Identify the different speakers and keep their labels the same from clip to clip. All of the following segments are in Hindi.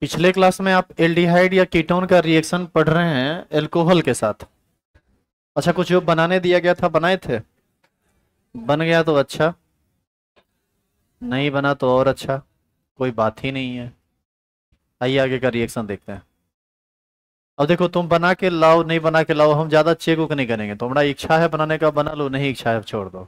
Speaker 1: पिछले क्लास में आप एल्डिहाइड या कीटोन का रिएक्शन
Speaker 2: पढ़ रहे हैं एल्कोहल के साथ अच्छा कुछ जो बनाने दिया गया था बनाए थे बन गया तो अच्छा नहीं बना तो और अच्छा कोई बात ही नहीं है आइए आगे का रिएक्शन देखते हैं अब देखो तुम बना के लाओ नहीं बना के लाओ हम ज़्यादा चेक उक नहीं करेंगे तुम्हारा तो इच्छा है बनाने का बना लो नहीं इच्छा है छोड़ दो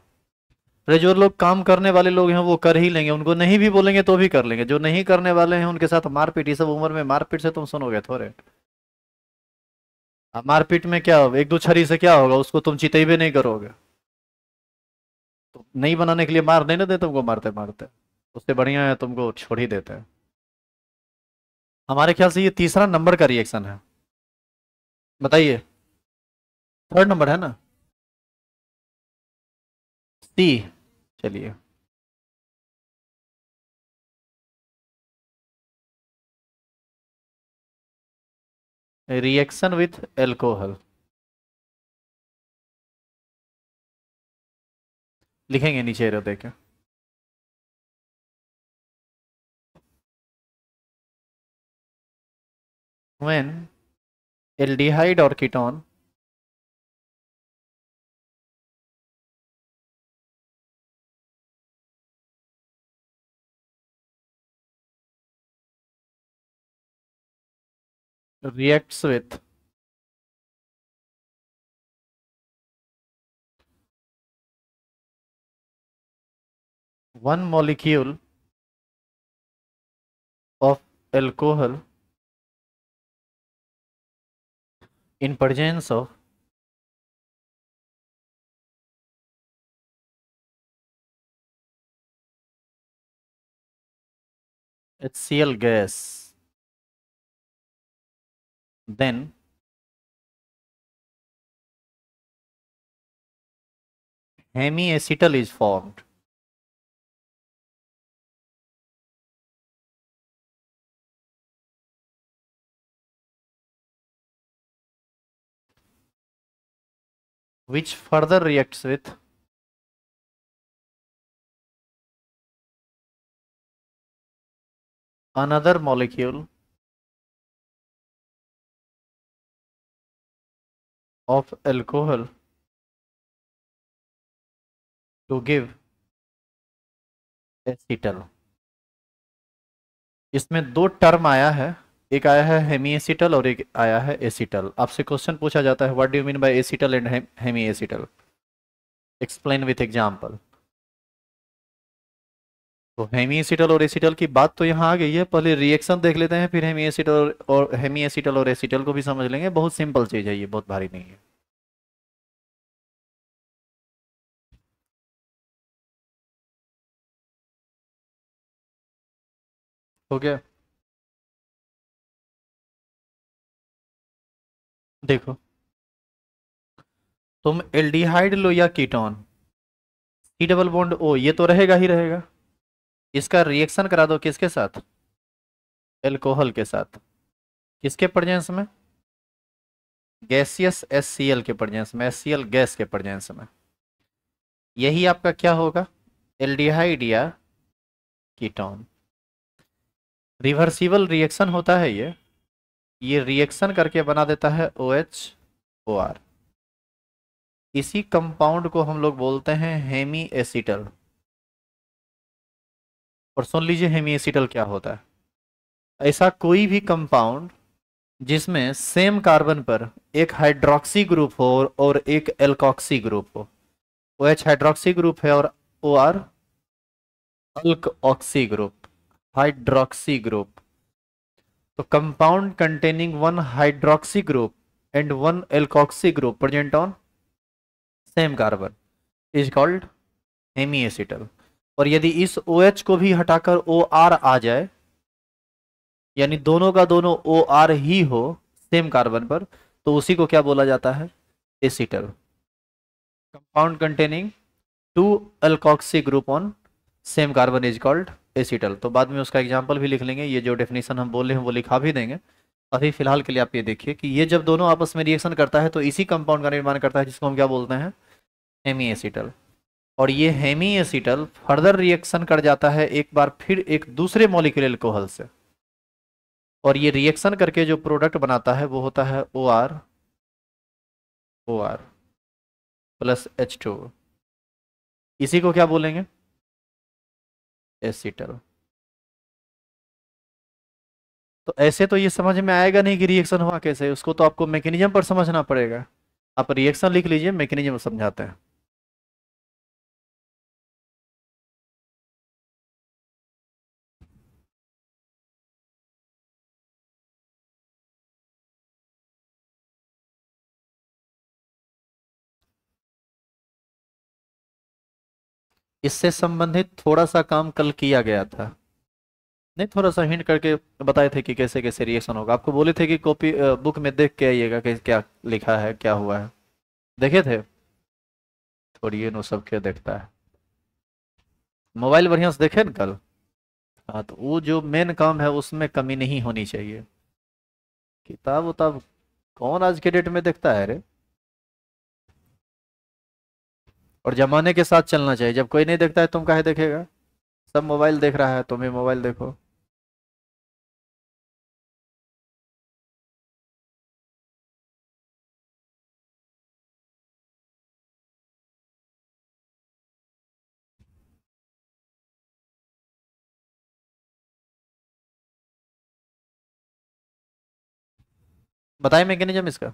Speaker 2: अरे जो लोग काम करने वाले लोग हैं वो कर ही लेंगे उनको नहीं भी बोलेंगे तो भी कर लेंगे जो नहीं करने वाले हैं उनके साथ मारपीट ये सब उम्र में मारपीट से तुम सुनोगे थोड़े मारपीट में क्या होगा एक दो छरी से क्या होगा उसको तुम चिते भी नहीं करोगे तो नहीं बनाने के लिए मार नहीं ना दे तुमको मारते मारते उससे बढ़िया है तुमको
Speaker 1: छोड़ ही देते हैं हमारे ख्याल से ये तीसरा नंबर का रिएक्शन है बताइए थर्ड नंबर है ना सी चलिए रिएक्शन विथ एल्कोहल लिखेंगे नीचे रो क्या when aldehyde or ketone reacts with one molecule of alcohol in presence of HCl gas then hemiacetal is formed. which further reacts with another molecule of alcohol to give acetal इसमें दो टर्म आया है एक आया है हेमी एसिटल और एक आया है
Speaker 2: एसिटल आपसे क्वेश्चन पूछा जाता है what do you mean by acetal and hemi acetal explain with example तो हेमीएसिटल और एसिटल की बात तो यहाँ आ गई है पहले रिएक्शन देख लेते हैं फिर हेमीएसिटल और हेमीएसिटल और एसिटल को भी समझ
Speaker 1: लेंगे बहुत सिंपल चीज़ है ये बहुत भारी नहीं है हो गया देखो तुम एल्डिहाइड लो या ketone
Speaker 2: C double bond O ये तो रहेगा ही रहेगा इसका रिएक्शन करा दो किसके साथ एल्कोहल के साथ किसके प्रजेंस में गैसियस एस सी एल के प्रजेंस में एस सी एल गैस के प्रजेंस में यही आपका क्या होगा या कीटोन रिवर्सिबल रिएक्शन होता है ये ये रिएक्शन करके बना देता है ओ एच ओ आर इसी कंपाउंड को हम लोग बोलते हैं हेमी एसिटल और सुन लीजिए हेमीएसीटल क्या होता है ऐसा कोई भी कंपाउंड जिसमें सेम कार्बन पर एक हाइड्रोक्सी ग्रुप हो और एक एल्कॉक्सी ग्रुप हो ओ एच हाइड्रोक्सी ग्रुप है और O R alk group hydroxy group तो compound containing one hydroxy group and one alkoxy group present on same carbon is called hemi acetal और यदि इस ओ OH को भी हटाकर ओ आर आ जाए यानी दोनों का दोनों ओ आर ही हो सेम कार्बन पर तो उसी को क्या बोला जाता है acetal compound containing two alkoxy group on same carbon is called acetal तो बाद में उसका एग्जाम्पल भी लिख लेंगे ये जो डेफिनेशन हम बोल रहे हैं वो लिखा भी देंगे अभी फिलहाल के लिए आप ये देखिए कि ये जब दोनों आपस में रिएक्शन करता है तो इसी कंपाउंड का निर्माण करता है जिसको हम क्या बोलते हैं एमी एसिटल और ये हेमी एसिटल फर्दर रिएक्शन कर जाता है एक बार फिर एक दूसरे मोलिकुल एल्कोहल से और ये रिएक्शन करके जो प्रोडक्ट बनाता है वो होता है
Speaker 1: O R O R plus H two इसी को क्या बोलेंगे एसिटल तो ऐसे तो ये समझ में आएगा नहीं कि रिएक्शन हुआ कैसे उसको तो आपको मैकेनिज्म पर समझना पड़ेगा आप रिएक्शन लिख लीजिए मैकेनिज्म समझाते हैं इससे संबंधित थोड़ा सा काम कल किया गया था
Speaker 2: नहीं थोड़ा सा हिंट करके बताए थे कि कैसे कैसे रिएक्शन होगा आपको बोले थे कि कॉपी बुक में देख के आइएगा कि क्या लिखा है क्या हुआ है देखे थे थोड़ी नो सब क्या देखता है मोबाइल बढ़िया से देखे ना कल हाँ तो वो जो मेन काम है उसमें कमी नहीं होनी चाहिए किताब उताब कौन आज के डेट में देखता है अरे और
Speaker 1: ज़माने के साथ चलना चाहिए जब कोई नहीं देखता है तुम कहे देखेगा सब मोबाइल देख रहा है तुम ही मोबाइल देखो बताए मैकेनिज्म इसका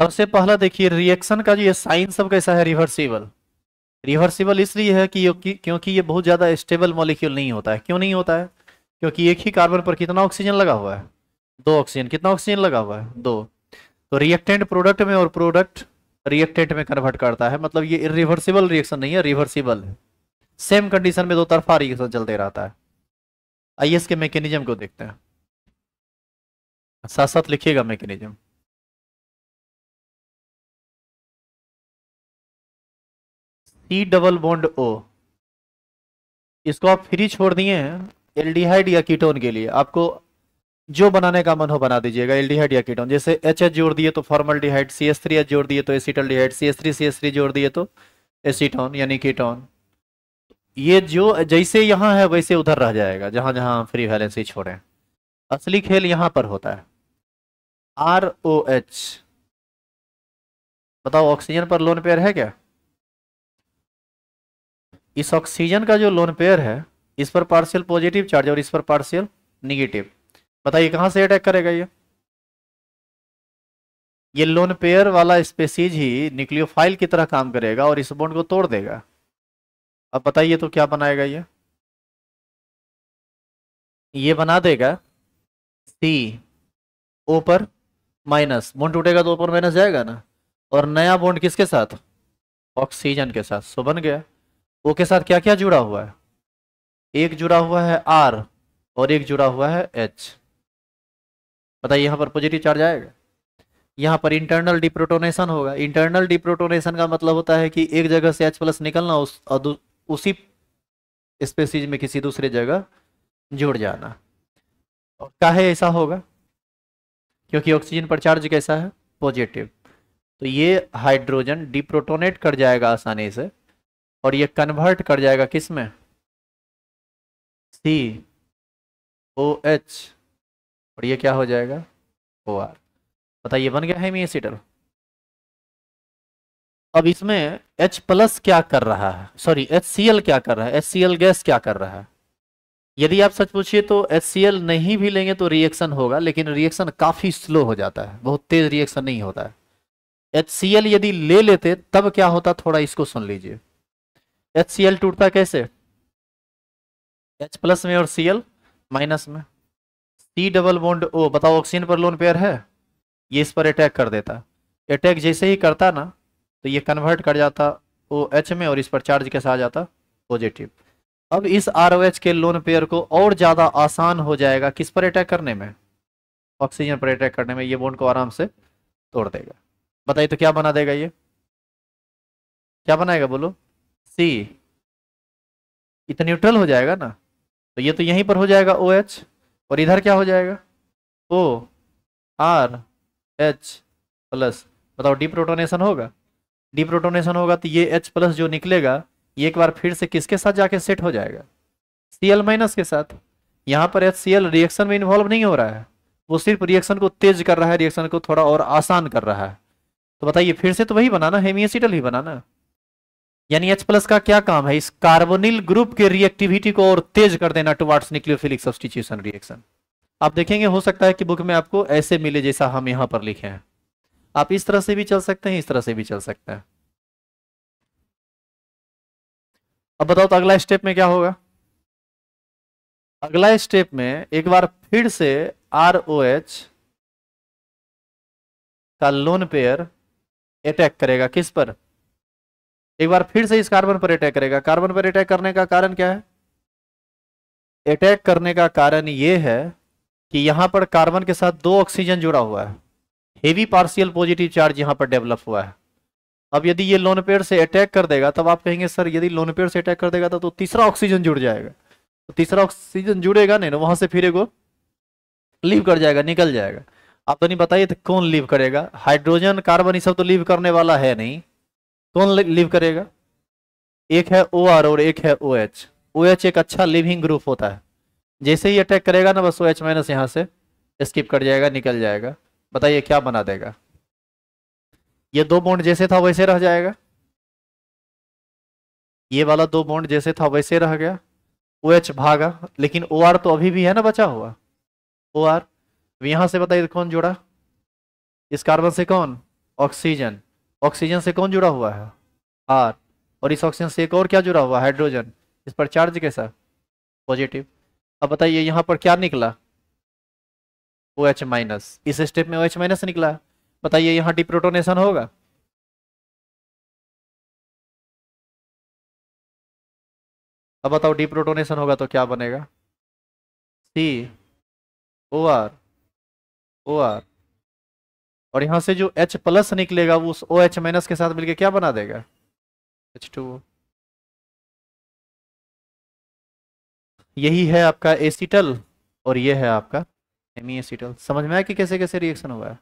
Speaker 1: सबसे पहला देखिए रिएक्शन का जो ये साइन सब कैसा है
Speaker 2: रिवर्सिबल रिवर्सिबल इसलिए है कि क्योंकि ये बहुत ज़्यादा स्टेबल मॉलिक्यूल नहीं होता है क्यों नहीं होता है क्योंकि एक ही कार्बन पर कितना ऑक्सीजन लगा हुआ है दो ऑक्सीजन कितना ऑक्सीजन लगा हुआ है दो तो रिएक्टेंट प्रोडक्ट में और प्रोडक्ट रिएक्टेंट में कन्वर्ट करता है मतलब ये रिवर्सिबल रिएक्शन नहीं है रिवर्सिबल सेम कंडीशन में दो तरफा रिएक्शन चलते रहता
Speaker 1: है आइए इसके मैकेनिज्म को देखते हैं साथ साथ लिखिएगा mechanism T double bond O इसको आप फ्री छोड़
Speaker 2: दिए हैं एल्डिहाइड या कीटोन के लिए आपको जो बनाने का मन हो बना दीजिएगा एल्डिहाइड या कीटोन जैसे एच एच जोड़ दिए तो formaldehyde C S three H जोड़ दिए तो acetaldehyde C S three C S three जोड़ दिए तो एसीटोन यानी कीटोन ये जो जैसे यहाँ है वैसे उधर रह जाएगा जहां जहां फ्री वैलेंसी छोड़ें असली खेल यहाँ पर होता है आर ओ एच बताओ ऑक्सीजन पर लोन पेयर है क्या इस ऑक्सीजन का जो लोन पेयर है इस पर पार्शियल पॉजिटिव चार्ज और इस पर पार्शियल निगेटिव बताइए कहाँ से अटैक करेगा ये ये लोन पेयर वाला स्पेसीज ही न्यूक्लियोफाइल की तरह काम
Speaker 1: करेगा और इस बॉन्ड को तोड़ देगा अब बताइए तो क्या बनाएगा ये ये बना देगा सी ओपर
Speaker 2: पर माइनस बॉन्ड टूटेगा तो ऊपर माइनस जाएगा ना और नया बॉन्ड किसके साथ ऑक्सीजन के साथ सो बन गया ओ के साथ क्या क्या जुड़ा हुआ है एक जुड़ा हुआ है आर और एक जुड़ा हुआ है एच बताइए यहाँ पर पॉजिटिव चार्ज आएगा यहाँ पर इंटरनल डिप्रोटोनेशन होगा इंटरनल डिप्रोटोनेशन का मतलब होता है कि एक जगह से एच प्लस निकलना उस उसी स्पेसीज में किसी दूसरे जगह जुड़ जाना काहे ऐसा होगा क्योंकि ऑक्सीजन पर चार्ज कैसा है पॉजिटिव तो ये हाइड्रोजन डिप्रोटोनेट कर जाएगा आसानी से और ये कन्वर्ट कर जाएगा किस में
Speaker 1: सी ओ एच और ये क्या हो जाएगा ओ आर बताइए बन गया है मी एसिडल अब इसमें
Speaker 2: H प्लस क्या कर रहा है सॉरी एल क्या कर रहा है एल गैस क्या कर रहा है यदि आप सच पूछिए तो एल नहीं भी लेंगे तो रिएक्शन होगा लेकिन रिएक्शन काफ़ी स्लो हो जाता है बहुत तेज़ रिएक्शन नहीं होता है एल यदि ले लेते तब क्या होता थोड़ा इसको सुन लीजिए एच सी एल टूटता कैसे एच प्लस में और सी एल माइनस में सी डबल बॉन्ड ओ बताओ ऑक्सीजन पर लोन पेयर है ये इस पर अटैक कर देता अटैक जैसे ही करता ना तो ये कन्वर्ट कर जाता ओ एच में और इस पर चार्ज कैसे आ जाता पॉजिटिव अब इस आर ओ एच के लोन पेयर को और ज़्यादा आसान हो जाएगा किस पर अटैक करने में ऑक्सीजन पर अटैक करने में ये बॉन्ड को आराम से तोड़ देगा बताइए तो क्या बना देगा ये क्या बनाएगा बोलो सी इतना न्यूट्रल हो जाएगा ना तो ये तो यहीं पर हो जाएगा ओ OH, और इधर क्या हो जाएगा ओ आर एच प्लस बताओ डी प्रोटोनेशन होगा डी प्रोटोनेशन होगा तो ये एच प्लस जो निकलेगा ये एक बार फिर से किसके साथ जाके सेट हो जाएगा सी एल माइनस के साथ यहाँ पर एच सी एल रिएक्शन में इन्वॉल्व नहीं हो रहा है वो सिर्फ रिएक्शन को तेज कर रहा है रिएक्शन को थोड़ा और आसान कर रहा है तो बताइए फिर से तो वही बनाना हेमियासीटल ही बनाना यानी H प्लस का क्या काम है इस कार्बोनिल ग्रुप के रिएक्टिविटी को और तेज कर देना टुवार्ड्स न्यूक्लियोफिलिक सब्सटीट्यूशन रिएक्शन आप देखेंगे हो सकता है कि बुक में आपको ऐसे मिले जैसा हम यहां पर लिखे हैं आप इस तरह से भी चल सकते हैं इस तरह से भी चल सकते हैं
Speaker 1: अब बताओ तो अगला स्टेप में क्या होगा अगला स्टेप में एक बार फिर से आर ओ एच
Speaker 2: का लोन पेयर अटैक करेगा किस पर एक बार फिर से इस कार्बन पर अटैक करेगा कार्बन पर अटैक करने का कारण क्या है अटैक करने का कारण ये है कि यहां पर कार्बन के साथ दो ऑक्सीजन जुड़ा हुआ है हेवी पार्शियल पॉजिटिव चार्ज यहां पर डेवलप हुआ है अब यदि ये लोन पेड़ से अटैक कर देगा तब आप कहेंगे सर यदि लोन पेड़ से अटैक कर देगा तो, तो तीसरा ऑक्सीजन जुड़ जाएगा तो तीसरा ऑक्सीजन जुड़ेगा नहीं ना वहां से फिर एगो लीव कर जाएगा निकल जाएगा आप तो नहीं बताइए तो कौन लीव करेगा हाइड्रोजन कार्बन ये सब तो लीव करने वाला है नहीं कौन लिव करेगा एक है ओ आर और एक है ओ एच ओ एच एक अच्छा लिविंग ग्रुप होता है जैसे ही अटैक करेगा ना बस ओ एच माइनस यहां से स्किप कर जाएगा निकल जाएगा बताइए क्या बना देगा ये दो बॉन्ड जैसे था वैसे रह जाएगा ये वाला दो बॉन्ड जैसे था वैसे रह गया ओ एच भागा लेकिन ओ आर तो अभी भी है ना बचा हुआ ओ आर यहां से बताइए कौन जुड़ा इस कार्बन से कौन ऑक्सीजन ऑक्सीजन से कौन जुड़ा हुआ है आर और इस ऑक्सीजन से एक और क्या जुड़ा हुआ हाइड्रोजन इस पर चार्ज कैसा पॉजिटिव अब बताइए यहाँ पर क्या निकला ओ एच माइनस इस स्टेप में ओ
Speaker 1: एच माइनस निकला बताइए यहाँ डिप्रोटोनेशन होगा अब बताओ डिप्रोटोनेशन होगा तो क्या बनेगा सी ओ आर ओ आर और यहाँ से जो H प्लस निकलेगा वो उस ओ एच माइनस के साथ मिलके क्या बना देगा एच टू यही है आपका एसीटल और ये है आपका एमी एसीटल
Speaker 2: समझ में आया कि कैसे कैसे रिएक्शन हुआ है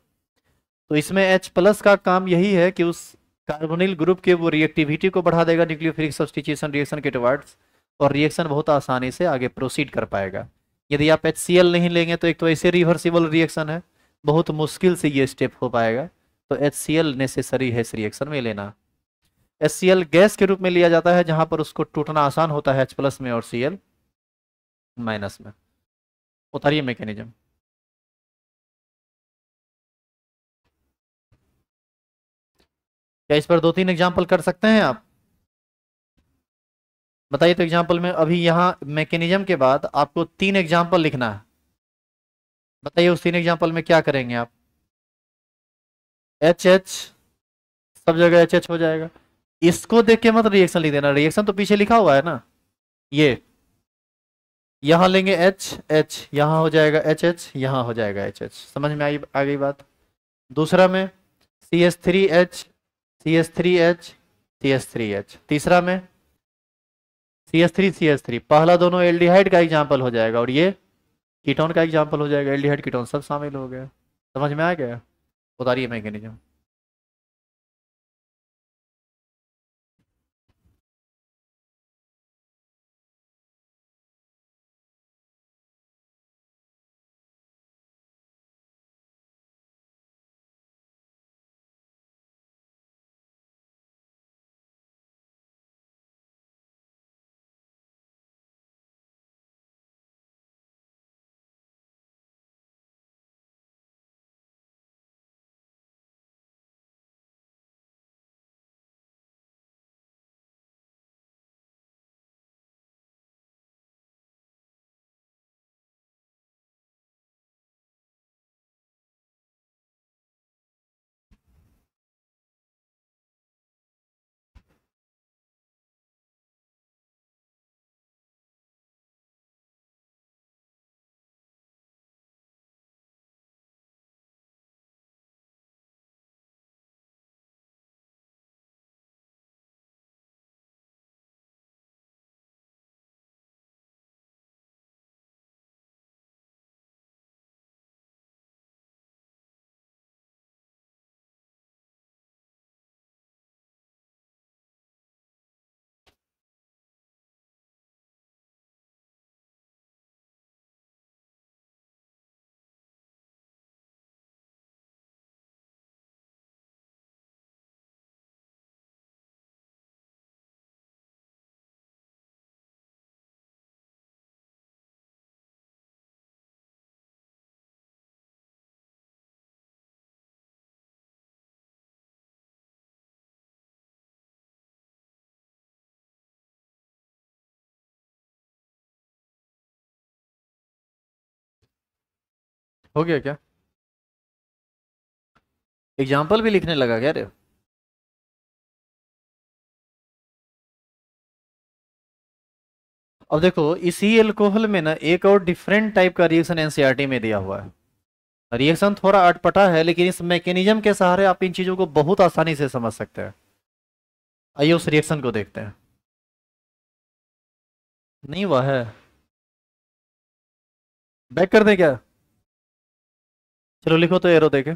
Speaker 2: तो इसमें H प्लस का काम यही है कि उस कार्बोनिल ग्रुप के वो रिएक्टिविटी को बढ़ा देगा न्यूक्लियोफिलिक सब्सटीट्यूशन रिएक्शन के टुवर्ड्स और रिएक्शन बहुत आसानी से आगे प्रोसीड कर पाएगा यदि आप एच नहीं लेंगे तो एक तो ऐसे रिवर्सिबल रिएक्शन है बहुत मुश्किल से ये स्टेप हो पाएगा तो एच सी एल नेसेसरी है इस रिएक्शन में लेना एच सी एल गैस के रूप में लिया जाता है जहां पर उसको टूटना आसान होता है एच प्लस में और सी एल
Speaker 1: माइनस में उतारिए मैकेनिज्म क्या इस पर दो तीन एग्जाम्पल कर सकते हैं आप बताइए तो एग्जाम्पल में अभी यहां मैकेनिज्म के बाद
Speaker 2: आपको तीन एग्जाम्पल लिखना है बताइए उस तीन एग्जाम्पल में क्या करेंगे आप एच एच सब जगह एच एच हो जाएगा इसको देख के मत रिएक्शन लिख देना रिएक्शन तो पीछे लिखा हुआ है ना ये यहां लेंगे एच एच यहाँ हो जाएगा एच एच यहां हो जाएगा एच एच समझ में आई आ गई बात दूसरा में C S three H C S three H C S three H तीसरा में C S three C S three पहला दोनों एल्डिहाइड का एग्जाम्पल हो जाएगा और ये कीटोन का एग्जाम्पल हो जाएगा एल्डिहाइड कीटोन सब शामिल हो गया समझ में आ
Speaker 1: गया उतारिए मैकेनिज्म हो गया क्या एग्जाम्पल भी लिखने लगा क्या रे अब देखो इसी एल्कोहल में
Speaker 2: ना एक और डिफरेंट टाइप का रिएक्शन एनसीईआरटी में दिया हुआ है रिएक्शन थोड़ा अटपटा है लेकिन इस मैकेनिज्म के सहारे आप इन चीज़ों को बहुत आसानी से समझ सकते हैं आइए उस
Speaker 1: रिएक्शन को देखते हैं नहीं हुआ है बैक कर दें क्या चलो लिखो तो एरो देखे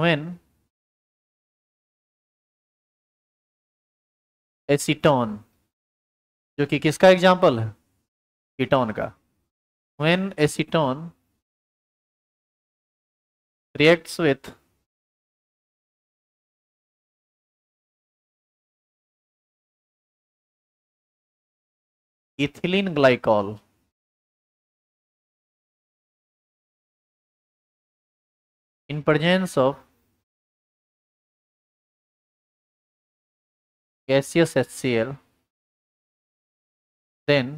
Speaker 1: वेन एसीटोन जो कि किसका एग्जाम्पल है कीटोन का when acetone react with ethylene glycol in presence of gaseous HCl then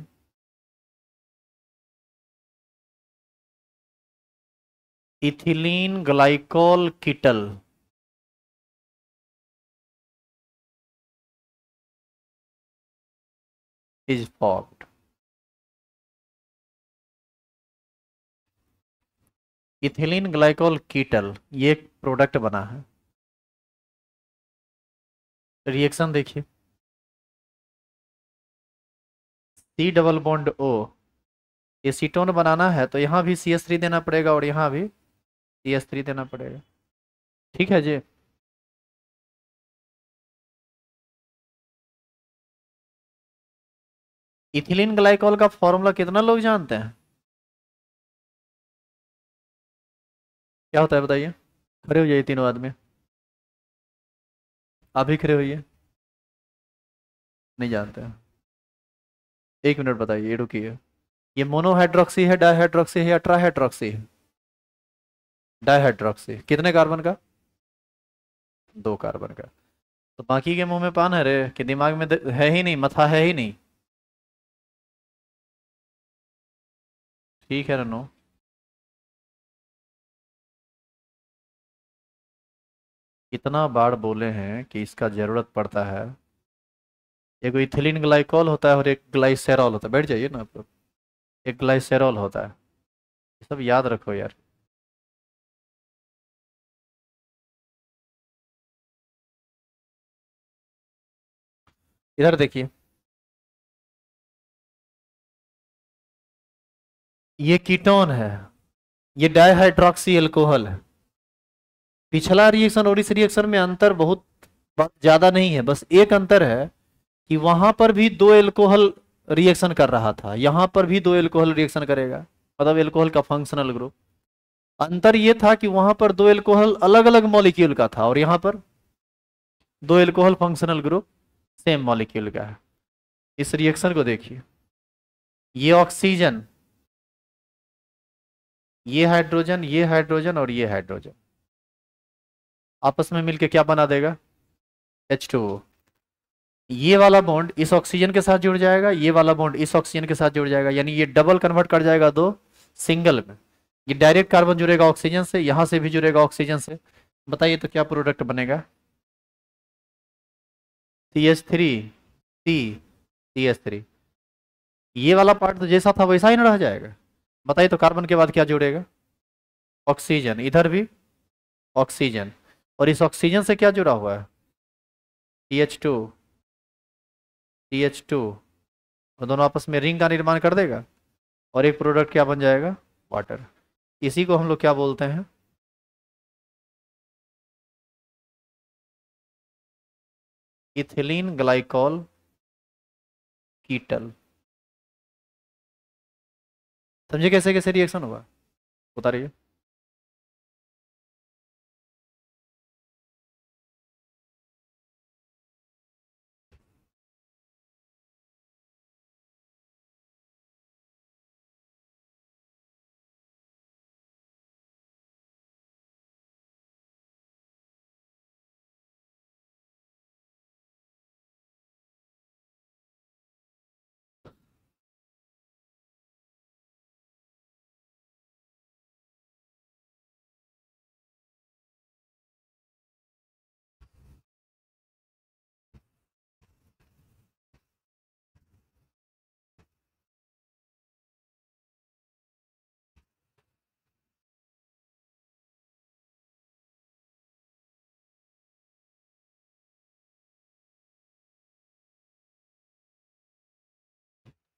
Speaker 1: ethylene glycol ketal is formed ethylene glycol ketal ये प्रोडक्ट बना है रिएक्शन देखिए C double bond O acetone बनाना है तो यहां भी सी एस थ्री देना पड़ेगा और यहां भी सी एस थ्री देना पड़ेगा ठीक है जी इथिलीन ग्लाइकोल का फॉर्मूला कितना लोग जानते हैं क्या होता है बताइए खड़े हो जाइए तीनों आदमी आप ही खड़े होइए नहीं जानते हैं एक मिनट बताइए रुकिए ये मोनोहाइड्रोक्सी
Speaker 2: है डायहाइड्रोक्सी है या ट्राहाइड्रोक्सी है डायहाइड्रोक्सी कितने कार्बन का
Speaker 1: दो कार्बन का तो बाकी के मुंह में पान है रे कि दिमाग में है ही नहीं मथा है ही नहीं ठीक है रनो कितना बार बोले हैं कि इसका ज़रूरत पड़ता है
Speaker 2: एगो इथिलीन ग्लाइकोल होता है और एक ग्लाइसेरॉल होता है बैठ जाइए ना आप लोग एक ग्लाइसेरॉल होता
Speaker 1: है ये सब याद रखो यार इधर देखिए ये कीटोन है ये डायहाइड्रोक्सी एल्कोहल है पिछला
Speaker 2: रिएक्शन और इस रिएक्शन में अंतर बहुत ज्यादा नहीं है बस एक अंतर है कि वहां पर भी दो एल्कोहल रिएक्शन कर रहा था यहां पर भी दो एल्कोहल रिएक्शन करेगा मतलब एल्कोहल का फंक्शनल ग्रुप अंतर यह था कि वहां पर दो एल्कोहल अलग अलग मॉलिक्यूल का था और यहाँ पर दो alcohol functional group same molecule
Speaker 1: का है इस रिएक्शन को देखिए ये ऑक्सीजन ये हाइड्रोजन ये हाइड्रोजन और ये हाइड्रोजन
Speaker 2: आपस में मिलके क्या बना देगा एच टू ये वाला बॉन्ड इस ऑक्सीजन के साथ जुड़ जाएगा ये वाला बॉन्ड इस ऑक्सीजन के साथ जुड़ जाएगा यानी ये डबल कन्वर्ट कर जाएगा दो सिंगल में ये डायरेक्ट कार्बन जुड़ेगा ऑक्सीजन से यहां से भी जुड़ेगा ऑक्सीजन से बताइए तो क्या प्रोडक्ट बनेगा C H three C C H three ये वाला पार्ट तो जैसा था वैसा ही ना रह जाएगा बताइए तो कार्बन के बाद क्या जुड़ेगा ऑक्सीजन इधर भी ऑक्सीजन और इस ऑक्सीजन से क्या जुड़ा हुआ है T H two T H two और दोनों आपस में रिंग का निर्माण कर देगा और एक प्रोडक्ट क्या बन
Speaker 1: जाएगा वाटर इसी को हम लोग क्या बोलते हैं इथिलीन ग्लाइकॉल कीटल समझे कैसे कैसे रिएक्शन हुआ है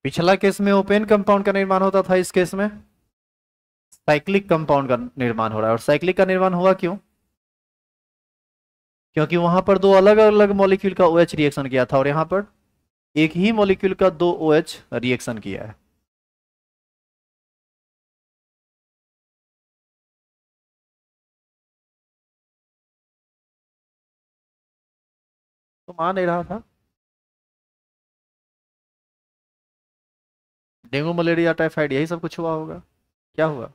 Speaker 1: पिछला केस में ओपेन कंपाउंड का निर्माण होता था इस केस में
Speaker 2: साइक्लिक कंपाउंड का निर्माण हो रहा है और साइक्लिक का निर्माण हुआ क्यों क्योंकि वहां पर दो अलग अलग मॉलिक्यूल का OH रिएक्शन किया था और यहां पर
Speaker 1: एक ही मॉलिक्यूल का दो OH रिएक्शन किया है तो मान नहीं रहा था डेंगू मलेरिया टाइफाइड यही सब कुछ हुआ होगा क्या हुआ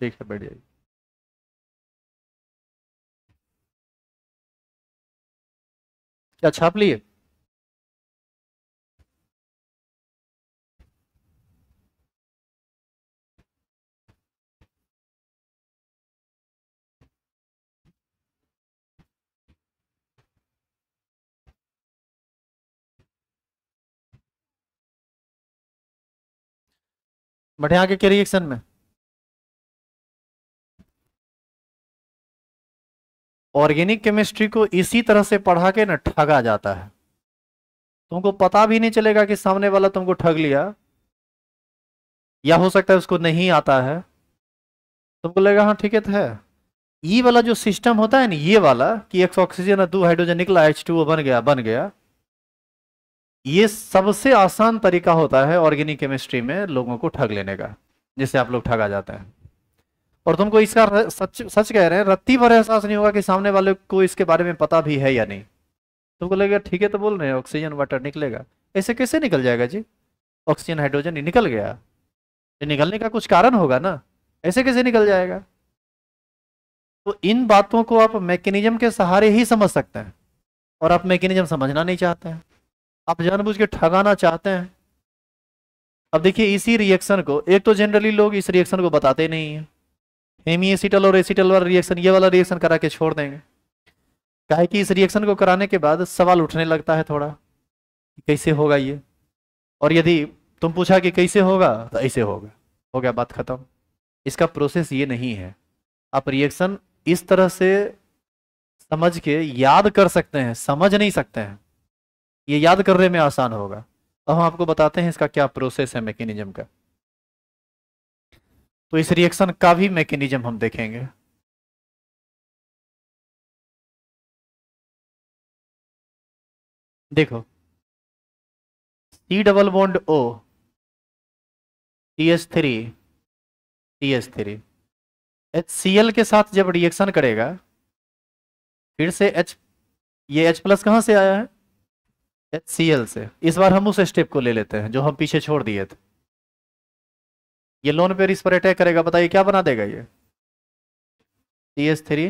Speaker 1: ठीक है बैठ जाइए क्या छाप लिए बट यहाँ के रिएक्शन में ऑर्गेनिक केमिस्ट्री को इसी तरह से पढ़ा के ना ठगा जाता है तुमको पता भी नहीं चलेगा कि
Speaker 2: सामने वाला तुमको ठग लिया या हो सकता है उसको नहीं आता है तुमको लगेगा हाँ ठीक है तो है ये वाला जो सिस्टम होता है ना ये वाला कि एक ऑक्सीजन दो हाइड्रोजन निकला एच टू बन गया बन गया ये सबसे आसान तरीका होता है ऑर्गेनिक केमिस्ट्री में लोगों को ठग लेने का जिससे आप लोग ठगा जाते हैं और तुमको इसका सच सच कह रहे हैं रत्ती भर एहसास नहीं होगा कि सामने वाले को इसके बारे में पता भी है या नहीं तुमको लगेगा ठीक है तो बोल रहे हैं ऑक्सीजन वाटर निकलेगा ऐसे कैसे निकल जाएगा जी ऑक्सीजन हाइड्रोजन निकल गया ये निकलने का कुछ कारण होगा ना ऐसे कैसे निकल जाएगा तो इन बातों को आप मैकेनिज्म के सहारे ही समझ सकते हैं और आप मैकेनिज्म समझना नहीं चाहते हैं आप जानबूझ के ठगाना चाहते हैं अब देखिए इसी रिएक्शन को एक तो जनरली लोग इस रिएक्शन को बताते नहीं है हेमी एसिटल और एसिटल वाला रिएक्शन ये वाला रिएक्शन करा के छोड़ देंगे कहे कि इस रिएक्शन को कराने के बाद सवाल उठने लगता है थोड़ा कैसे होगा ये और यदि तुम पूछा कि कैसे होगा तो ऐसे होगा हो गया बात खत्म इसका प्रोसेस ये नहीं है आप रिएक्शन इस तरह से समझ के याद कर सकते हैं समझ नहीं सकते हैं ये याद करने में आसान होगा अब हम
Speaker 1: आपको बताते हैं इसका क्या प्रोसेस है मैकेनिज्म का तो इस रिएक्शन का भी मैकेनिज्म हम देखेंगे देखो C double bond O T S three T S
Speaker 2: three H C L के साथ जब रिएक्शन करेगा फिर से एच ये एच प्लस कहां से आया है HCl से इस बार हम उस स्टेप को ले लेते हैं जो हम पीछे छोड़ दिए थे ये लोन पेयर इस पर अटैक करेगा बताइए क्या
Speaker 1: बना देगा ये C S three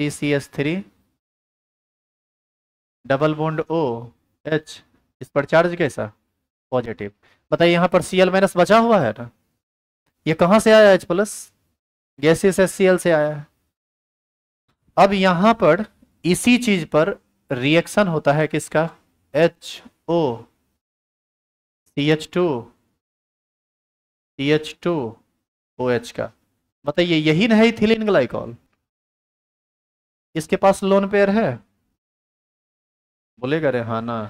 Speaker 1: C C S three double bond O H इस पर
Speaker 2: चार्ज कैसा पॉजिटिव बताइए यहाँ पर सी एल माइनस बचा हुआ है ना ये कहाँ से आया H plus gaseous S C L से आया है अब यहाँ पर इसी चीज पर रिएक्शन होता है किसका H O
Speaker 1: C H two C H two O H का बताइए यही नहीं इथिलीन ग्लाइकॉल इसके
Speaker 2: पास लोन पेयर है बोलेगा रे हाँ ना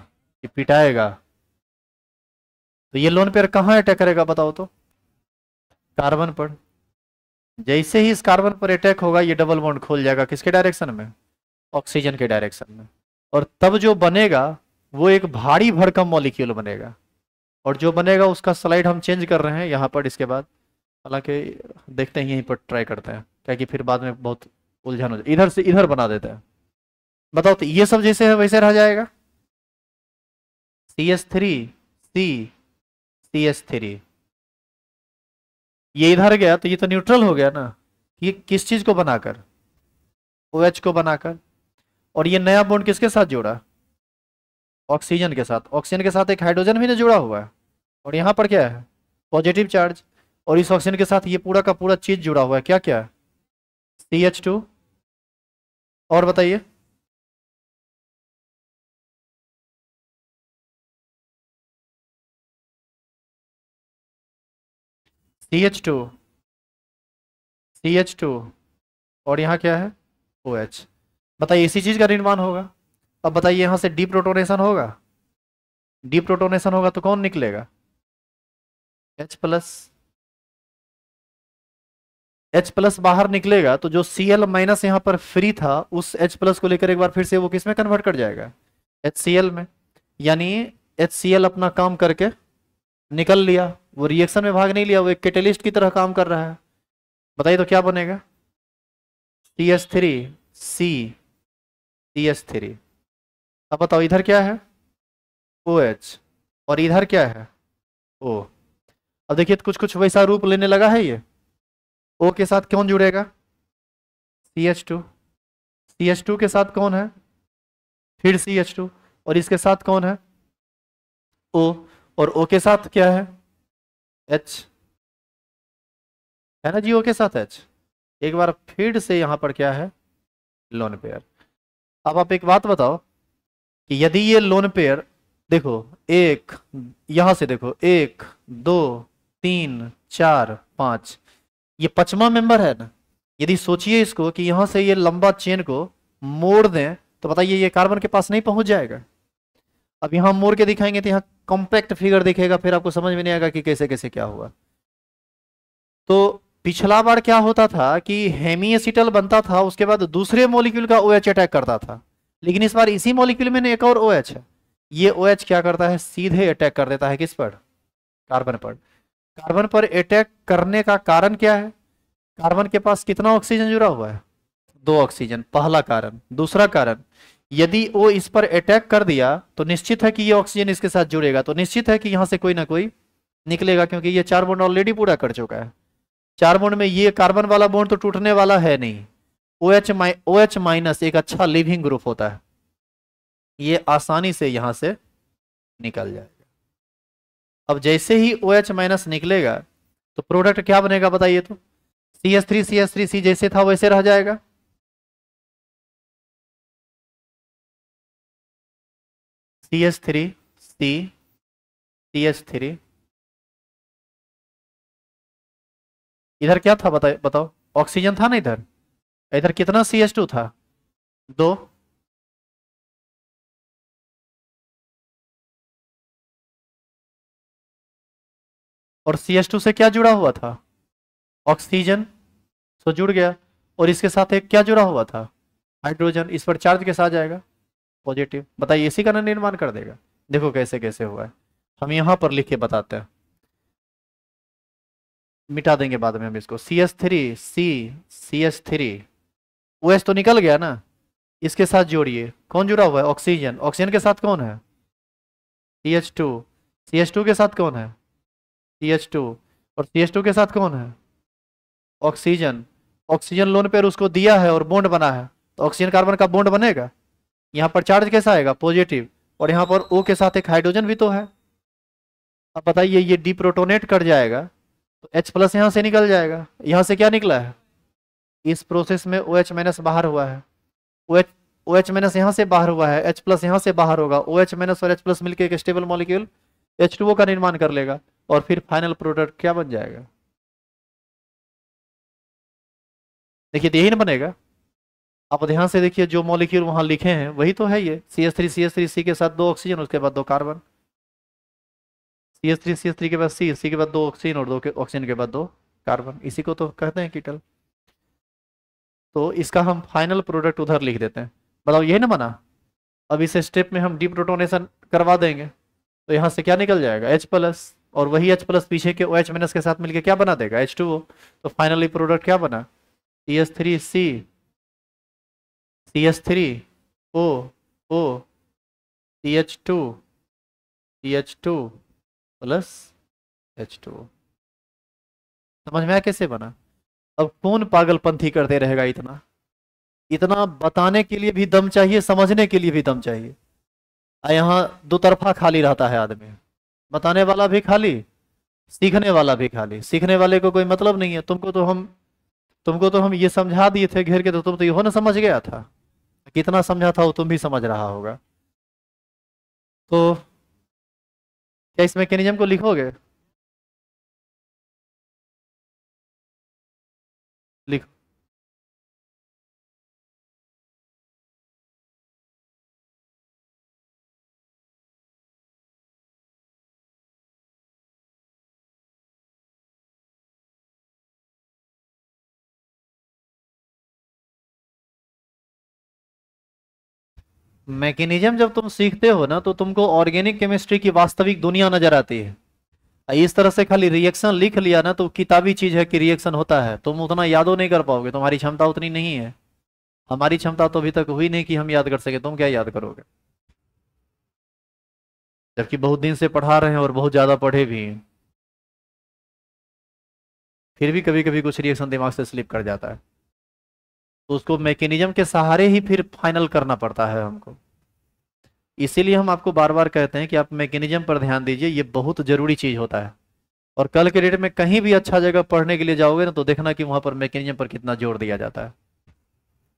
Speaker 2: ये पिटाएगा तो ये लोन पेयर कहाँ अटैक करेगा बताओ तो कार्बन पर जैसे ही इस कार्बन पर अटैक होगा ये डबल बॉन्ड खोल जाएगा किसके डायरेक्शन में ऑक्सीजन के डायरेक्शन में और तब जो बनेगा वो एक भारी भरकम मॉलिक्यूल बनेगा और जो बनेगा उसका स्लाइड हम चेंज कर रहे हैं यहाँ पर इसके बाद हालांकि देखते हैं यहीं पर ट्राई करते हैं क्या कि फिर बाद में बहुत उलझन हो जाए इधर से इधर बना देते
Speaker 1: हैं बताओ तो ये सब जैसे है वैसे रह जाएगा C S three C C S three ये इधर
Speaker 2: गया तो ये तो न्यूट्रल हो गया ना ये किस चीज को बनाकर ओ OH एच को बनाकर और ये नया बॉन्ड किसके साथ जुड़ा ऑक्सीजन के साथ ऑक्सीजन के साथ एक हाइड्रोजन भी ने तो जुड़ा हुआ है और यहाँ पर क्या है पॉजिटिव चार्ज और इस ऑक्सीजन के साथ ये
Speaker 1: पूरा का पूरा चीज जुड़ा हुआ है क्या क्या है सी एच टू और बताइए C H two C H two और यहाँ क्या है ओ OH. एच
Speaker 2: बताइए इसी चीज का निर्माण होगा अब बताइए यहां से डी प्रोटोनेशन होगा डी प्रोटोनेशन होगा तो कौन निकलेगा एच प्लस एच प्लस बाहर निकलेगा तो जो सी एल माइनस यहां पर फ्री था उस एच प्लस को लेकर एक बार फिर से वो किसमें कन्वर्ट कर जाएगा एच सी एल में यानी एच सी एल अपना काम करके निकल लिया वो रिएक्शन में भाग नहीं लिया वो एक कैटेलिस्ट की तरह काम कर रहा है बताइए तो क्या बनेगा C H three C D S three अब बताओ इधर क्या है ओ एच और इधर क्या है ओ अब देखिए कुछ कुछ वैसा रूप लेने लगा है ये ओ के साथ कौन जुड़ेगा C H two C H two
Speaker 1: के साथ कौन है फिर सी एच टू और इसके साथ कौन है ओ और ओ के साथ क्या है एच
Speaker 2: है ना जी ओ के साथ एच एक बार फिर से यहाँ पर क्या है लोन पेयर अब आप एक बात बताओ कि यदि ये लोन पेयर देखो एक यहां से देखो एक दो तीन चार पांच ये पचमा मेंबर है ना यदि सोचिए इसको कि यहां से ये लंबा चेन को मोड़ दें तो बताइए ये कार्बन के पास नहीं पहुंच जाएगा अब यहां मोड़ के दिखाएंगे तो यहां कॉम्पैक्ट फिगर दिखेगा फिर आपको समझ में नहीं आएगा कि कैसे कैसे क्या हुआ तो पिछला बार क्या होता था कि हेमीएसिटल बनता था उसके बाद दूसरे मोलिक्यूल का ओ OH अटैक करता था लेकिन इस बार इसी मोलिक्यूल में एक और ओ OH है ये ओ OH क्या करता है सीधे अटैक कर देता है किस पर कार्बन पर कार्बन पर अटैक करने का कारण क्या है कार्बन के पास कितना ऑक्सीजन जुड़ा हुआ है दो ऑक्सीजन पहला कारण दूसरा कारण यदि वो इस पर अटैक कर दिया तो निश्चित है कि ये ऑक्सीजन इसके साथ जुड़ेगा तो निश्चित है कि यहां से कोई ना कोई निकलेगा क्योंकि ये चार बॉन्ड ऑलरेडी पूरा कर चुका है चार बोन में ये कार्बन वाला बोन तो टूटने वाला है नहीं ओ एच माइ ओ एच माइनस एक अच्छा लिविंग ग्रुप होता है ये आसानी से यहां से निकल जाएगा अब जैसे ही ओ एच माइनस निकलेगा तो प्रोडक्ट क्या बनेगा बताइए
Speaker 1: तो C S three C S three C जैसे था वैसे रह जाएगा C S three C C S three इधर क्या था बता, बताओ ऑक्सीजन था ना इधर इधर कितना सी एच टू था दो और सी एच टू से क्या जुड़ा हुआ था
Speaker 2: ऑक्सीजन सो जुड़ गया और इसके साथ एक क्या जुड़ा हुआ था हाइड्रोजन इस पर चार्ज के साथ जाएगा पॉजिटिव बताइए इसी का ना निर्माण कर देगा देखो कैसे कैसे हुआ है हम यहां पर लिख के बताते हैं मिटा देंगे बाद में हम इसको C S three C C S three O S तो निकल गया ना इसके साथ जोड़िए कौन जुड़ा हुआ है ऑक्सीजन ऑक्सीजन के साथ कौन है C H two C H two के साथ कौन है सी एच टू और सी एच टू के साथ कौन है ऑक्सीजन ऑक्सीजन लोन पेयर उसको दिया है और बॉन्ड बना है तो ऑक्सीजन कार्बन का बोंड बनेगा यहाँ पर चार्ज कैसा आएगा पॉजिटिव और यहाँ पर ओ के साथ एक हाइड्रोजन भी तो है अब बताइए ये डिप्रोटोनेट कर जाएगा तो एच प्लस यहाँ से निकल जाएगा यहाँ से क्या निकला है इस प्रोसेस में ओ एच माइनस बाहर हुआ है O H O H minus यहाँ से बाहर हुआ है एच प्लस यहाँ से बाहर होगा ओ एच माइनस और एच प्लस मिलकर एक stable molecule H two O का निर्माण कर लेगा और फिर फाइनल प्रोडक्ट क्या बन जाएगा देखिए तो यही ना बनेगा आप ध्यान से देखिए जो मॉलिक्यूल वहां लिखे हैं वही तो है ये C S three C S three C के साथ दो ऑक्सीजन उसके बाद दो carbon C S three C S three के बाद सी सी के बाद दो ऑक्सीजन और दो ऑक्सीजन के बाद दो कार्बन इसी को तो कहते हैं कीटल तो इसका हम फाइनल प्रोडक्ट उधर लिख देते हैं बताओ यही ना बना अब इस स्टेप में हम डिप्रोटोनेशन करवा देंगे तो यहाँ से क्या निकल जाएगा एच प्लस और वही एच प्लस पीछे के ओ एच माइनस के साथ मिलकर क्या बना देगा एच टू ओ तो फाइनली प्रोडक्ट क्या बना C S three C C S
Speaker 1: three O O C H two C H two plus H two समझ में आया कैसे
Speaker 2: बना अब कौन पागलपंथी करते रहेगा इतना इतना बताने के लिए भी दम चाहिए समझने के लिए भी दम चाहिए आ यहाँ दो तरफा खाली रहता है आदमी बताने वाला भी खाली सीखने वाला भी खाली सीखने वाले को कोई मतलब नहीं है तुमको तो हम तुमको तो हम ये समझा दिए थे घेर के तो तुम तो यो ना समझ गया था
Speaker 1: कितना समझा था वो तुम भी समझ रहा होगा तो क्या इस मैकेनिज्म को लिखोगे लिखो मैकेनिज्म जब तुम सीखते हो ना तो तुमको ऑर्गेनिक केमिस्ट्री की वास्तविक
Speaker 2: दुनिया नजर आती है इस तरह से खाली रिएक्शन लिख लिया ना तो किताबी चीज है कि रिएक्शन होता है तुम उतना यादों नहीं कर पाओगे तुम्हारी क्षमता उतनी नहीं है हमारी क्षमता तो अभी तक हुई नहीं कि हम याद कर सके तुम क्या याद करोगे जबकि बहुत दिन से पढ़ा रहे हैं और बहुत ज्यादा पढ़े भी हैं फिर भी कभी कभी कुछ रिएक्शन दिमाग से स्लिप कर जाता है उसको मैकेनिज्म के सहारे ही फिर फाइनल करना पड़ता है हमको इसीलिए हम आपको बार बार कहते हैं कि आप मैकेनिज्म पर ध्यान दीजिए ये बहुत ज़रूरी चीज़ होता है और कल के डेट में कहीं भी अच्छा जगह पढ़ने के लिए जाओगे ना तो देखना कि वहां पर मैकेनिज्म पर कितना जोर दिया जाता है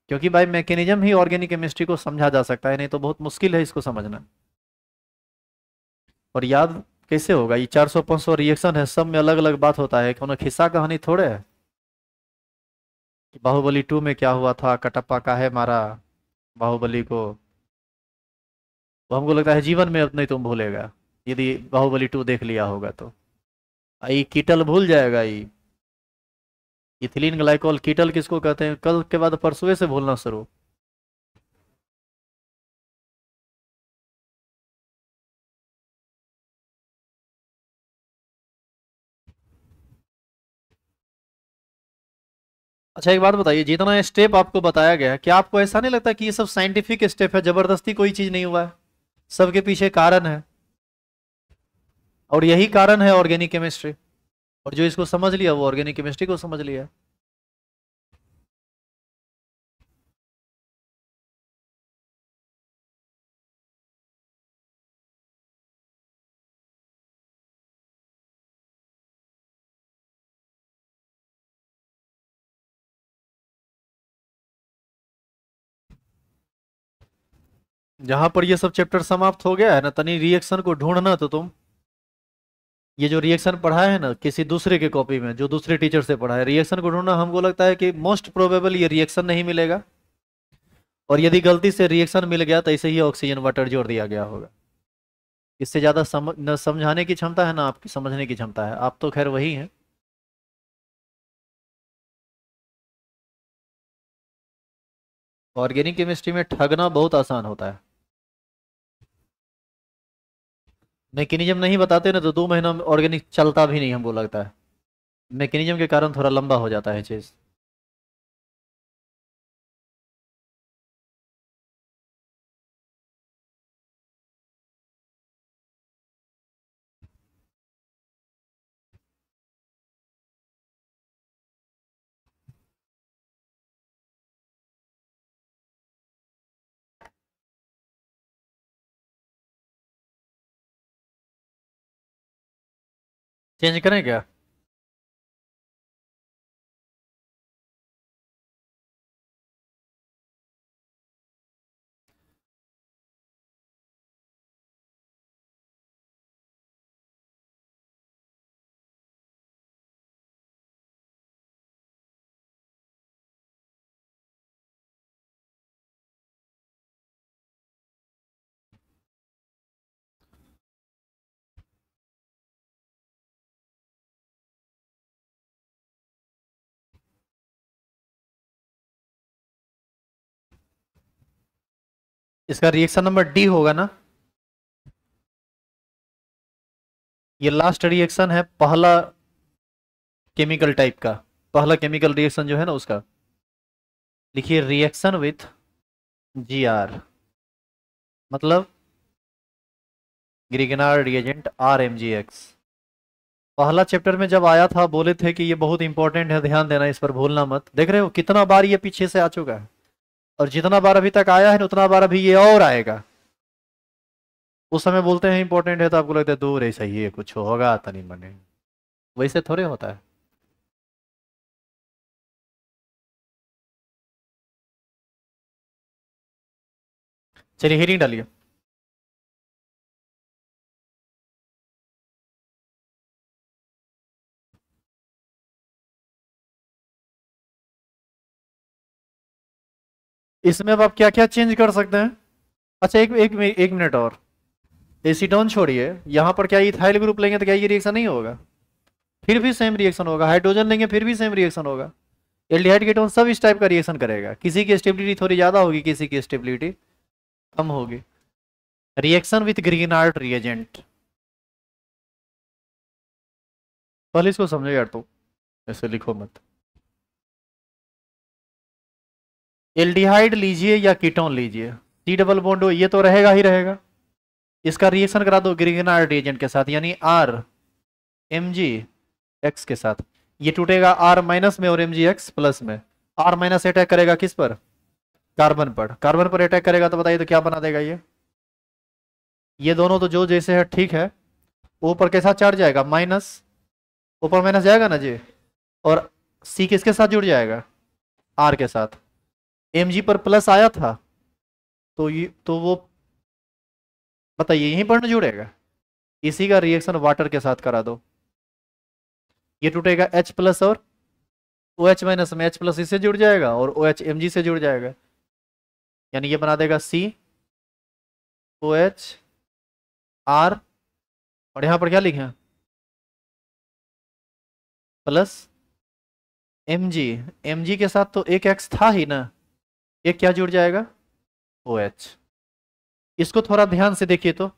Speaker 2: क्योंकि भाई मैकेनिज्म ही ऑर्गेनिक केमिस्ट्री को समझा जा सकता है नहीं तो बहुत मुश्किल है इसको समझना और याद कैसे होगा ये चार सौ रिएक्शन है सब में अलग अलग बात होता है कि उन्हें खिस्सा कहानी थोड़े है कि बाहुबली टू में क्या हुआ था कटप्पा का है मारा बाहुबली को तो हमको लगता है जीवन में अब नहीं तुम भूलेगा यदि बाहुबली टू देख लिया होगा तो ये कीटल भूल जाएगा ये
Speaker 1: इथिलीन ग्लाइकोल कीटल किसको कहते हैं कल के बाद परसुए से भूलना शुरू अच्छा एक बात बताइए जितना स्टेप आपको बताया गया क्या आपको ऐसा नहीं लगता कि ये सब
Speaker 2: साइंटिफिक स्टेप है जबरदस्ती कोई चीज नहीं हुआ है सबके पीछे कारण है और यही कारण है ऑर्गेनिक केमिस्ट्री और जो इसको समझ लिया वो ऑर्गेनिक केमिस्ट्री को समझ
Speaker 1: लिया जहां पर ये सब चैप्टर समाप्त हो गया है ना तनी रिएक्शन को ढूंढना तो तुम
Speaker 2: ये जो रिएक्शन पढ़ा है ना किसी दूसरे के कॉपी में जो दूसरे टीचर से पढ़ा है रिएक्शन को ढूंढना हमको लगता है कि मोस्ट प्रोबेबल ये रिएक्शन नहीं मिलेगा और यदि गलती से रिएक्शन मिल गया तो ऐसे ही ऑक्सीजन वाटर जोड़ दिया गया होगा इससे ज़्यादा समझ न
Speaker 1: समझाने की क्षमता है ना आपकी समझने की क्षमता है आप तो खैर वही हैं ऑर्गेनिक केमिस्ट्री में ठगना बहुत आसान होता है मैकेनिज्म नहीं बताते ना तो दो महीना ऑर्गेनिक चलता भी नहीं हमको लगता है मैकेनिज्म के कारण थोड़ा लंबा हो जाता है चीज़ चेंज करें क्या इसका रिएक्शन नंबर डी होगा ना ये लास्ट रिएक्शन है पहला केमिकल टाइप का
Speaker 2: पहला केमिकल रिएक्शन जो है ना उसका लिखिए रिएक्शन विथ जी आर मतलब Grignard reagent R M G X पहला चैप्टर में जब आया था बोले थे कि ये बहुत इंपॉर्टेंट है ध्यान देना इस पर भूलना मत देख रहे हो कितना बार ये पीछे से आ चुका है और जितना बार अभी तक आया है ना उतना बार अभी ये और आएगा उस समय बोलते हैं इंपॉर्टेंट है तो आपको लगता है दूर
Speaker 1: है सही है कुछ होगा तनी तो मने वैसे थोड़े होता है चलिए हीरिंग डालिए इसमें अब आप क्या क्या चेंज कर सकते हैं अच्छा एक एक, एक मिनट और एसीटोन छोड़िए यहाँ पर
Speaker 2: क्या इथाइल ग्रुप लेंगे तो क्या ये रिएक्शन नहीं होगा फिर भी सेम रिएक्शन होगा हाइड्रोजन लेंगे फिर भी सेम रिएक्शन होगा एल्डिहाइड केटोन सब इस टाइप का रिएक्शन करेगा किसी की स्टेबिलिटी थोड़ी ज़्यादा होगी किसी की स्टेबिलिटी
Speaker 1: कम होगी reaction with Grignard reagent पहले इसको समझो यार तो ऐसे लिखो मत एल्डिहाइड लीजिए या कीटोन
Speaker 2: लीजिए सी डबल बॉन्डो ये तो रहेगा ही रहेगा इसका रिएक्शन करा दो ग्रीगनार रिएजेंट के साथ यानी आर एम जी एक्स के साथ ये टूटेगा आर माइनस में और एम जी एक्स प्लस में आर माइनस अटैक करेगा किस पर कार्बन पर कार्बन पर अटैक करेगा तो बताइए तो क्या बना देगा ये ये दोनों तो जो जैसे है ठीक है ऊपर के साथ चढ़ जाएगा माइनस ऊपर माइनस जाएगा ना जी और सी किसके साथ जुड़ जाएगा आर के साथ एम पर प्लस आया था तो ये तो वो बताइए यहीं पर जुड़ेगा इसी का रिएक्शन वाटर के साथ करा दो ये टूटेगा H प्लस और ओ एच माइनस में एच प्लस इससे जुड़ जाएगा और ओ एच एम जी से जुड़ जाएगा यानी ये बना
Speaker 1: देगा C ओ एच आर और यहां पर क्या लिखे plus M G M G के साथ तो एक एक्स था ही ना ये क्या जुड़ जाएगा
Speaker 2: ओ एच इसको थोड़ा ध्यान से देखिए तो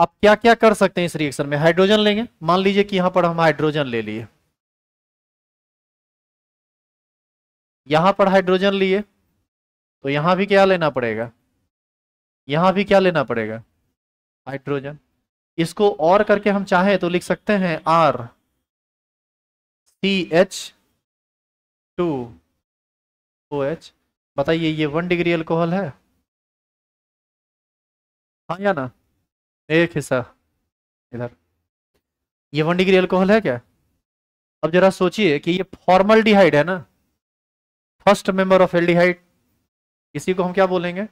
Speaker 2: आप क्या क्या कर सकते हैं इस रिएक्शन में हाइड्रोजन लेंगे मान लीजिए कि यहां पर हम हाइड्रोजन ले लिए यहां पर हाइड्रोजन लिए तो यहां भी क्या लेना पड़ेगा यहां भी क्या लेना पड़ेगा हाइड्रोजन इसको और करके हम चाहें तो लिख सकते हैं R C H
Speaker 1: two O H बताइए ये वन डिग्री अल्कोहल है हाँ या ना एक हिस्सा इधर ये वन डिग्री अल्कोहल है क्या अब जरा सोचिए कि ये फॉर्मल है ना फर्स्ट मेंबर ऑफ एल्डिहाइड इसी को हम क्या बोलेंगे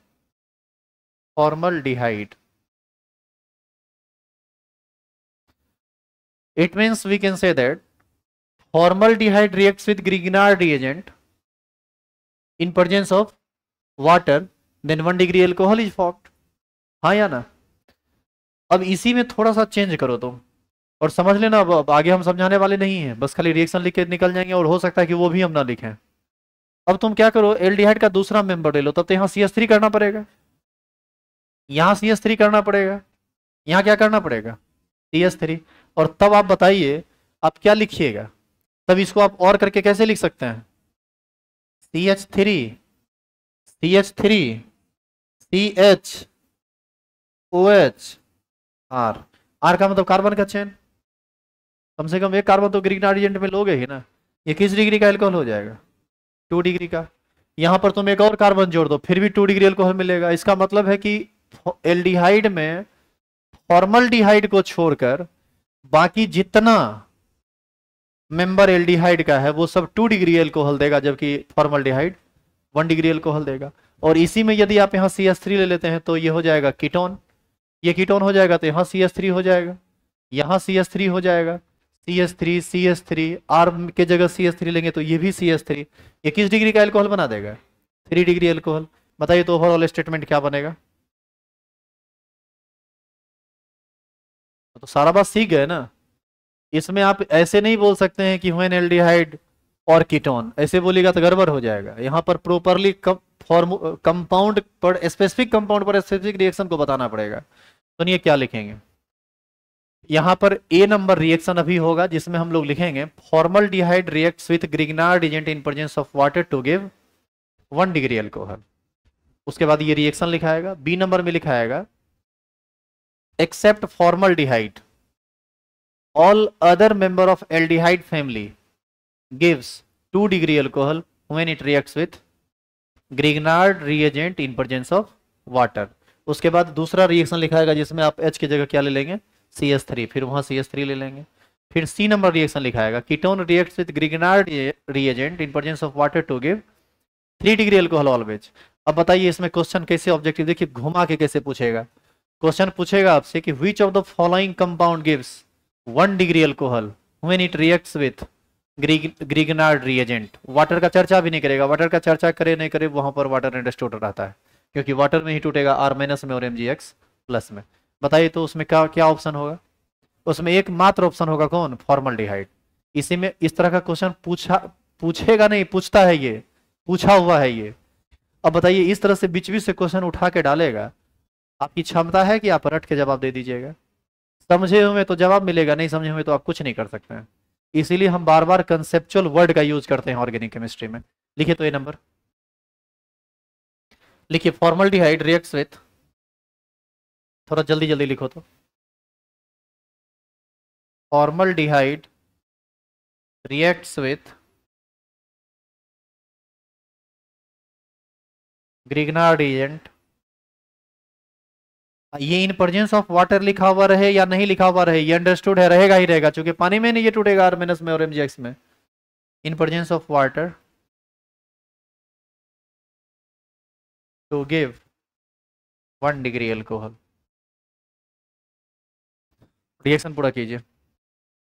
Speaker 1: formaldehyde it means we can say that formaldehyde reacts with Grignard
Speaker 2: reagent in presence of water then one degree alcohol is formed हाँ या ना अब इसी में थोड़ा सा चेंज करो तुम और समझ लेना अब, अब आगे हम समझाने वाले नहीं हैं बस खाली रिएक्शन लिख के निकल जाएंगे और हो सकता है कि वो भी हम ना लिखें अब तुम क्या करो एल्डिहाइड का दूसरा मेंबर ले लो तब तो यहाँ सी एस थ्री करना पड़ेगा यहाँ सी एस थ्री करना पड़ेगा यहाँ क्या करना पड़ेगा सी एस थ्री और तब आप बताइए आप क्या लिखिएगा तब इसको आप और करके कैसे लिख सकते
Speaker 1: हैं C H three C H three C H O H R R का मतलब कार्बन
Speaker 2: का चेन कम से कम एक कार्बन तो ग्रीन आर्जेंट में लोगे ही ना ये किस डिग्री का एल्कोहल हो जाएगा टू डिग्री का यहाँ पर तुम एक और कार्बन जोड़ दो फिर भी टू डिग्री एल्कोहल मिलेगा इसका मतलब है कि एल्डिहाइड में फॉर्मल डिहाइड को छोड़कर बाकी जितना मेंबर एल्डिहाइड का है वो सब टू डिग्री एल्कोहल देगा जबकि formaldehyde one degree alcohol देगा और इसी में यदि आप यहाँ सी एस थ्री ले लेते हैं तो ये हो जाएगा कीटोन ये कीटोन हो जाएगा तो यहाँ सी एस थ्री हो जाएगा यहाँ सी एस थ्री हो जाएगा C S three C S three R के जगह सी एस थ्री लेंगे तो ये भी सी एस थ्री ये किस डिग्री का एल्कोहल बना देगा थ्री डिग्री एल्कोहल बताइए तो ओवरऑल स्टेटमेंट क्या
Speaker 1: बनेगा तो सारा बात सीख गए ना इसमें आप ऐसे नहीं बोल सकते हैं कि ह्वेन एल्डिहाइड और कीटोन
Speaker 2: ऐसे बोलेगा तो गड़बड़ हो जाएगा यहाँ पर प्रॉपरली कंपाउंड पर स्पेसिफिक कंपाउंड पर स्पेसिफिक रिएक्शन को बताना पड़ेगा सुनिए तो क्या लिखेंगे यहाँ पर ए नंबर रिएक्शन अभी होगा जिसमें हम लोग लिखेंगे formaldehyde react with Grignard agent in presence of water to give one degree alcohol उसके बाद ये रिएक्शन लिखाएगा बी नंबर में लिखाएगा except formaldehyde all other member of aldehyde family gives 2 degree alcohol when it reacts with Grignard reagent in presence of water uske baad dusra reaction लिखा है जिसमें आप H ki jagah kya le lenge सी fir wahan फिर le lenge fir c number reaction फिर सी नंबर रिएक्शन लिखाएगा ketone reacts with Grignard reagent in presence of water to give three degree alcohol always अब बताइए इसमें क्वेश्चन कैसे ऑब्जेक्टिव देखिए घुमा के कैसे पूछेगा क्वेश्चन पूछेगा आपसे कि which of the following compound gives one degree alcohol when it reacts with Grignard reagent water का चर्चा भी नहीं करेगा वाटर का चर्चा करे नहीं करे वहां पर वाटर इंडस्टोट रहता है क्योंकि वाटर में ही टूटेगा आर माइनस में और एम जी एक्स प्लस में बताइए तो उसमें क्या क्या ऑप्शन होगा उसमें एक मात्र ऑप्शन होगा कौन फॉर्मल डिहाइड इसी में इस तरह का क्वेश्चन पूछा पूछेगा नहीं पूछता है ये पूछा हुआ है ये अब बताइए इस तरह से बीच बीच से क्वेश्चन उठा के डालेगा आपकी क्षमता है कि आप रट के जवाब दे दीजिएगा समझे हुए तो जवाब मिलेगा नहीं समझे हुए तो आप कुछ नहीं कर सकते हैं इसीलिए हम बार बार कंसेप्चुअल वर्ड का यूज करते हैं ऑर्गेनिक
Speaker 1: केमिस्ट्री में लिखिए तो ये नंबर लिखिए फॉर्मल डिहाइड रिएक्ट विथ थोड़ा जल्दी जल्दी लिखो तो formaldehyde reacts with Grignard agent हाँ, ये इन प्रजेंस ऑफ वाटर लिखा हुआ रहे या नहीं लिखा हुआ रहे ये
Speaker 2: अंडरस्टूड है रहेगा ही रहेगा चूंकि पानी में नहीं ये टूटेगा आर माइनस में और एम में in presence of water
Speaker 1: to give one degree alcohol reaction पूरा कीजिए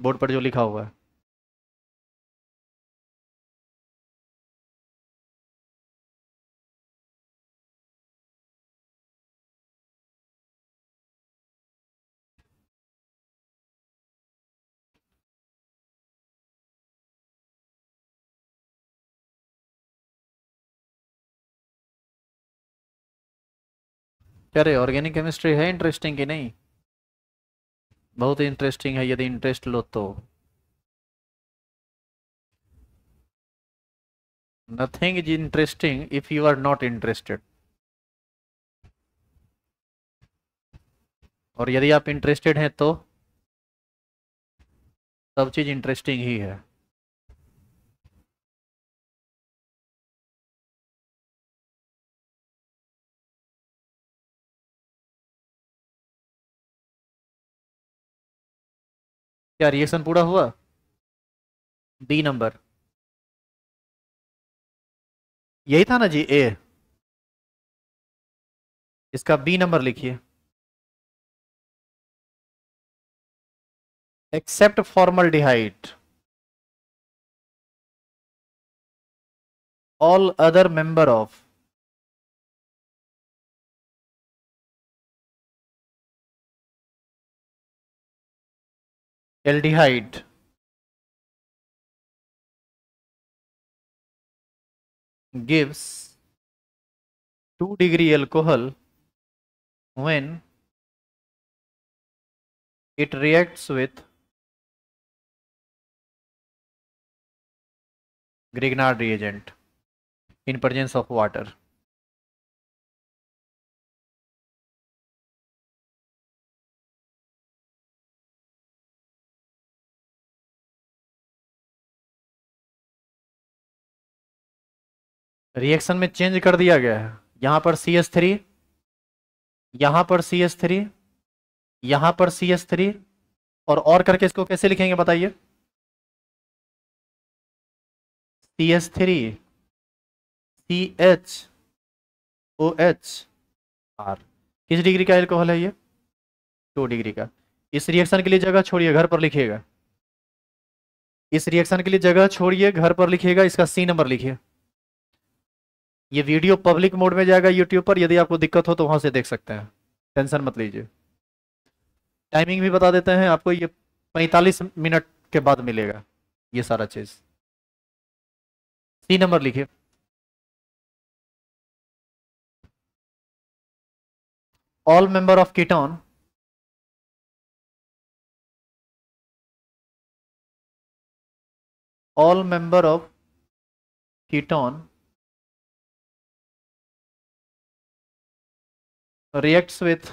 Speaker 1: बोर्ड पर जो लिखा हुआ है अरे ऑर्गेनिक केमिस्ट्री है इंटरेस्टिंग कि नहीं बहुत इंटरेस्टिंग है यदि इंटरेस्ट लो तो nothing is interesting if you are not interested और यदि आप इंटरेस्टेड हैं तो सब चीज़ इंटरेस्टिंग ही है क्या रिएक्शन पूरा हुआ बी नंबर यही था ना जी ए इसका बी नंबर लिखिए except formaldehyde all other member of aldehyde gives 2 degree alcohol when it reacts with Grignard reagent in presence of water reaction में चेंज कर दिया गया है यहां पर सी एस थ्री यहां पर सी एस थ्री यहां पर सी एस थ्री और और करके इसको कैसे लिखेंगे बताइए C S three C H O H
Speaker 2: R किस डिग्री का एल्कोहल है ये टू डिग्री का इस रिएक्शन के लिए जगह छोड़िए घर पर लिखिएगा इस रिएक्शन के लिए जगह छोड़िए घर पर लिखिएगा इसका सी नंबर लिखिए ये वीडियो पब्लिक मोड में जाएगा यूट्यूब पर यदि आपको दिक्कत हो तो वहां से देख सकते हैं टेंशन मत लीजिए टाइमिंग भी बता देते हैं आपको ये
Speaker 1: पैंतालीस मिनट के बाद मिलेगा ये सारा चीज़ सी नंबर लिखिए all member of ketone all member of ketone reacts with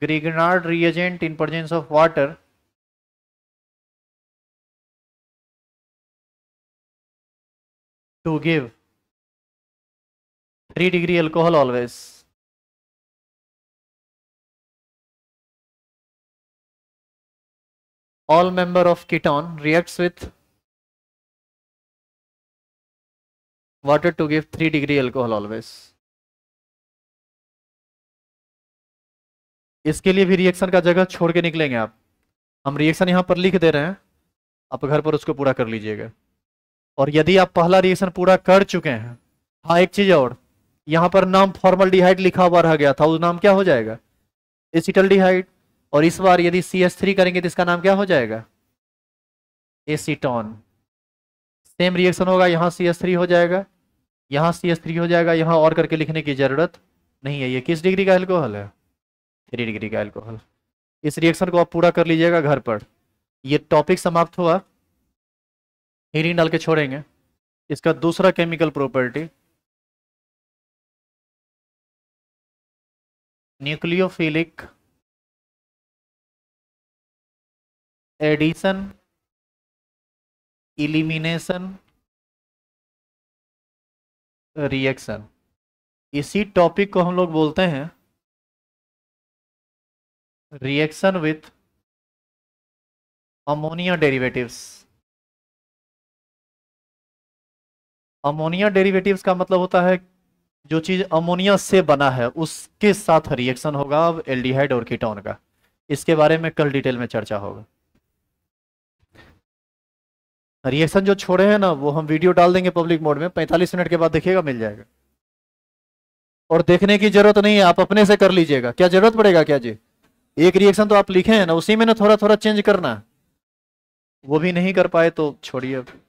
Speaker 1: Grignard reagent in presence of water to give 3 degree alcohol always. All member of ketone reacts with water to give 3 degree alcohol always. इसके लिए भी रिएक्शन का जगह छोड़ के निकलेंगे आप हम रिएक्शन
Speaker 2: यहाँ पर लिख दे रहे हैं आप घर पर उसको पूरा कर लीजिएगा और यदि आप पहला रिएक्शन पूरा कर चुके हैं हाँ एक चीज़ और यहाँ पर नाम फॉर्मल डिहाइड लिखा हुआ रह गया था उस नाम क्या हो जाएगा एसिटल डिहाइड और इस बार यदि सी एस थ्री करेंगे तो इसका नाम क्या हो जाएगा एसीटॉन सेम रिएक्शन होगा यहाँ सी एस थ्री हो जाएगा यहाँ सी एस थ्री हो जाएगा यहाँ और करके लिखने की ज़रूरत नहीं है ये किस डिग्री का एल्कोहल है थ्री डिग्री का एल्कोहल इस रिएक्शन को आप पूरा कर लीजिएगा घर पर
Speaker 1: ये टॉपिक समाप्त हुआ हीरिंग डाल के छोड़ेंगे इसका दूसरा chemical property nucleophilic addition elimination reaction इसी टॉपिक को हम लोग बोलते हैं reaction with ammonia derivatives
Speaker 2: ammonia derivatives का मतलब होता है जो चीज अमोनिया से बना है उसके साथ रिएक्शन होगा अब एल्डिहाइड और कीटोन का इसके बारे में कल डिटेल में चर्चा होगा रिएक्शन जो छोड़े हैं ना वो हम वीडियो डाल देंगे पब्लिक मोड में 45 मिनट के बाद देखिएगा मिल जाएगा और देखने की जरूरत नहीं है आप अपने से कर लीजिएगा क्या जरूरत पड़ेगा क्या जी एक रिएक्शन तो आप लिखे हैं ना उसी में ना थोड़ा थोड़ा चेंज करना वो भी नहीं कर पाए तो छोड़िए